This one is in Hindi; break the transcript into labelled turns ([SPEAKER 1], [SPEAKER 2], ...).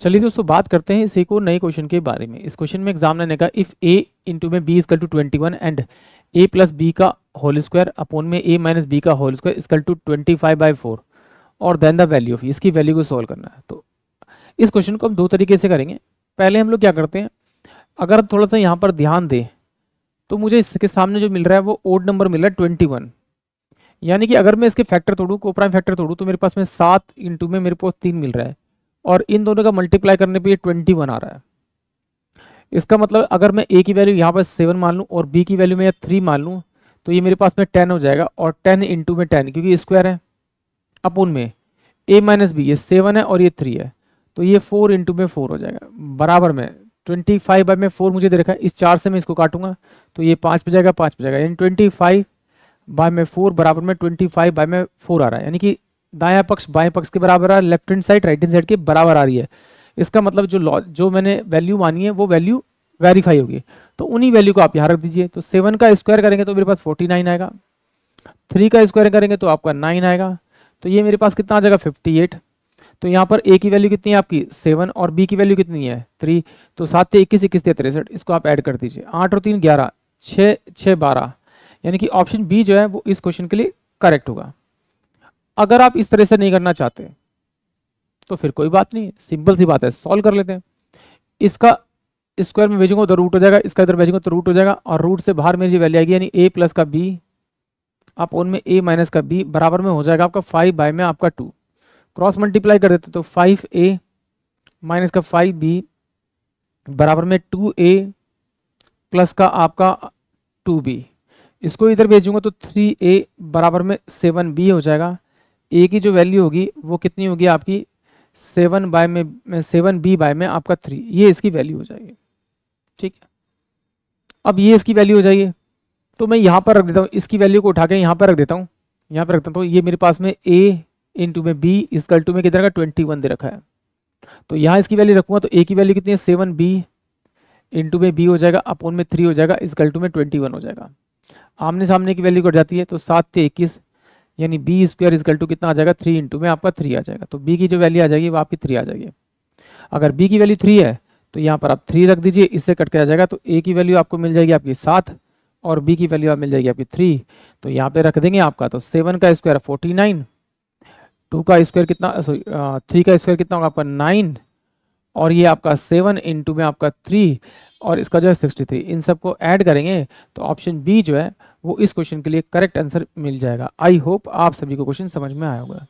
[SPEAKER 1] चलिए दोस्तों बात करते हैं इस एक और नए क्वेश्चन के बारे में इस क्वेश्चन में एग्जामिनर ने कहा इफ ए इंटू में B is equal to twenty one and A plus B का होल स्क्वायर अपोन में ए माइनस बी का whole square is equal to twenty five by four और देन द वैल्यू ऑफ इसकी वैल्यू को सॉल्व करना है तो इस क्वेश्चन को हम दो तरीके से करेंगे पहले हम लोग क्या करते हैं अगर आप थोड़ा सा यहाँ पर ध्यान दें तो मुझे इसके सामने जो मिल रहा है वो ओड नंबर मिल रहा है ट्वेंटी वन यानी कि अगर मैं इसके फैक्टर तोड़ूँ प्राइम फैक्टर तोड़ूँ तो मेरे पास में सात इंटू में मेरे को तीन मिल रहा है और इन दोनों का मल्टीप्लाई करने पे ये ट्वेंटी वन आ रहा है इसका मतलब अगर मैं ए की वैल्यू यहाँ पर सेवन मान लूँ और बी की वैल्यू मैं थ्री मान लूँ तो ये मेरे पास में टेन हो जाएगा और टेन इंटू में टेन क्योंकि स्क्वायर है अब में ए माइनस बी ये सेवन है और ये थ्री है तो ये फोर इंटू में फोर हो जाएगा बराबर में ट्वेंटी फाइव बाई में फोर मुझे दे रखा है इस चार से मैं इसको काटूंगा तो ये पाँच पे जाएगा पाँच पे जाएगा यानी ट्वेंटी फाइव बाय में फोर बराबर में ट्वेंटी फाइव बाई में फोर आ रहा है यानी कि दाया पक्ष बाएं पक्ष के बराबर आ left hand side right hand side के बराबर आ रही है इसका मतलब जो लॉ जो मैंने वैल्यू मानी है वो वैल्यू वेरीफाई होगी तो उन्हीं वैल्यू को आप यहाँ रख दीजिए तो सेवन का स्क्वायर करेंगे तो मेरे पास फोर्टी नाइन आएगा थ्री का स्क्वायर करेंगे तो आपका नाइन आएगा तो ये मेरे पास कितना आ जाएगा फिफ्टी एट तो यहाँ पर ए की वैल्यू कितनी है आपकी सेवन और बी की वैल्यू कितनी है थ्री तो सात से इक्कीस इक्कीस तिरसठ इसको आप ऐड कर दीजिए आठ और तीन ग्यारह छः छः बारह यानी कि ऑप्शन बी जो है वो इस क्वेश्चन के लिए करेक्ट होगा अगर आप इस तरह से नहीं करना चाहते तो फिर कोई बात नहीं सिंपल सी बात है सॉल्व कर लेते हैं इसका स्क्वायर में भेजूंगा तो रूट हो जाएगा इसका इधर भेजूंगा तो रूट हो जाएगा और रूट से बाहर मेरी वैल्यू आएगी यानी ए प्लस का बी आप उनमें ए माइनस का बी बराबर में हो जाएगा आपका फाइव बाई में आपका टू क्रॉस मल्टीप्लाई कर देते तो फाइव ए माइनस का फाइव बी बराबर में टू ए प्लस का आपका टू बी इसको इधर भेजूंगा तो थ्री ए बराबर में सेवन बी हो जाएगा ए की जो वैल्यू होगी वो कितनी होगी आपकी सेवन बाय में सेवन बी बाय में आपका थ्री ये इसकी वैल्यू हो जाएगी ठीक है अब ये इसकी वैल्यू हो जाएगी तो मैं यहाँ पर रख देता हूँ इसकी वैल्यू को उठा के यहाँ पर रख देता हूँ यहाँ पर रख देता हूँ ये मेरे पास में ए इंटू में बी इस कल टू में कितना का ट्वेंटी वन दे रखा है तो यहाँ इसकी वैल्यू रखूँगा तो ए की वैल्यू कितनी है सेवन बी टू में बी हो जाएगा अपोन में थ्री हो जाएगा इस कल टू में ट्वेंटी वन हो जाएगा आमने सामने की वैल्यू कट जाती है तो सात थे इक्कीस यानी बी स्क्वायर इजकल टू कितना आ जाएगा थ्री इंटू में आपका थ्री आ जाएगा तो बी की जो वैल्यू आ जाएगी वो आपकी थ्री आ जाएगी अगर बी की वैल्यू थ्री है तो यहाँ पर आप थ्री रख दीजिए इससे कट के आ जाएगा तो ए की वैल्यू आपको मिल जाएगी आपकी सात और बी की वैल्यू आप मिल जाएगी आपकी थ्री तो यहाँ पे रख देंगे आपका तो सेवन का स्क्वायर फोर्टी नाइन टू का स्क्वायर कितना सॉरी uh, थ्री uh, का स्क्वायर कितना होगा आपका नाइन और ये आपका सेवन इंटू में आपका थ्री और इसका जो है सिक्सटी थ्री इन सबको ऐड करेंगे तो ऑप्शन बी जो है वो इस क्वेश्चन के लिए करेक्ट आंसर मिल जाएगा आई होप आप सभी को क्वेश्चन समझ में आया होगा